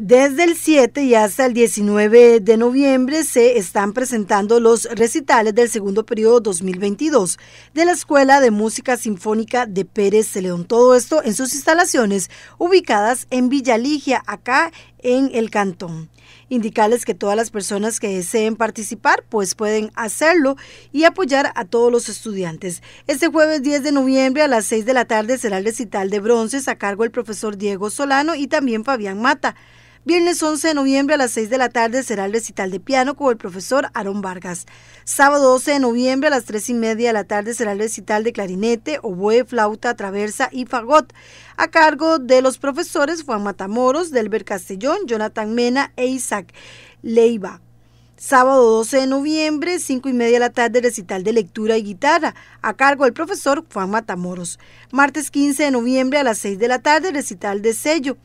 Desde el 7 y hasta el 19 de noviembre se están presentando los recitales del segundo periodo 2022 de la Escuela de Música Sinfónica de Pérez León. Todo esto en sus instalaciones ubicadas en Villa Ligia, acá en el cantón. Indicarles que todas las personas que deseen participar pues pueden hacerlo y apoyar a todos los estudiantes. Este jueves 10 de noviembre a las 6 de la tarde será el recital de bronces a cargo del profesor Diego Solano y también Fabián Mata. Viernes 11 de noviembre a las 6 de la tarde será el recital de piano con el profesor Aarón Vargas. Sábado 12 de noviembre a las 3 y media de la tarde será el recital de clarinete, oboe, flauta, traversa y fagot a cargo de los profesores Juan Matamoros, Delbert Castellón, Jonathan Mena e Isaac Leiva. Sábado 12 de noviembre, 5 y media de la tarde, recital de lectura y guitarra, a cargo del profesor Juan Matamoros. Martes 15 de noviembre a las 6 de la tarde, recital de sello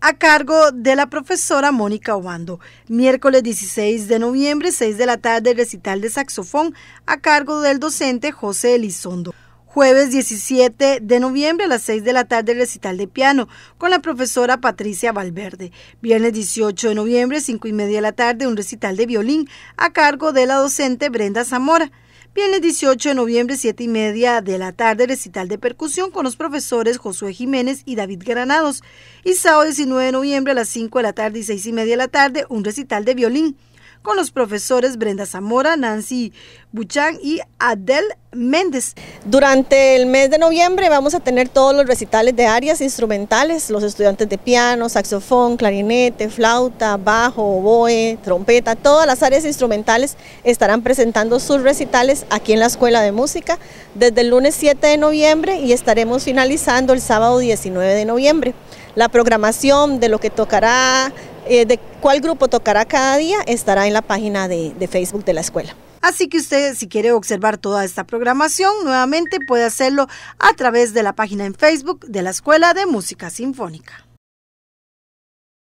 a cargo de la profesora Mónica Obando. Miércoles 16 de noviembre, 6 de la tarde, recital de saxofón a cargo del docente José Elizondo. Jueves 17 de noviembre a las 6 de la tarde recital de piano con la profesora Patricia Valverde. Viernes 18 de noviembre, 5 y media de la tarde, un recital de violín a cargo de la docente Brenda Zamora. Viernes 18 de noviembre, 7 y media de la tarde, recital de percusión con los profesores Josué Jiménez y David Granados. Y sábado 19 de noviembre a las 5 de la tarde y 6 y media de la tarde, un recital de violín con los profesores Brenda Zamora, Nancy Buchan y Adel Méndez. Durante el mes de noviembre vamos a tener todos los recitales de áreas instrumentales, los estudiantes de piano, saxofón, clarinete, flauta, bajo, oboe, trompeta, todas las áreas instrumentales estarán presentando sus recitales aquí en la Escuela de Música desde el lunes 7 de noviembre y estaremos finalizando el sábado 19 de noviembre. La programación de lo que tocará eh, de cuál grupo tocará cada día estará en la página de, de Facebook de la escuela. Así que usted, si quiere observar toda esta programación, nuevamente puede hacerlo a través de la página en Facebook de la Escuela de Música Sinfónica.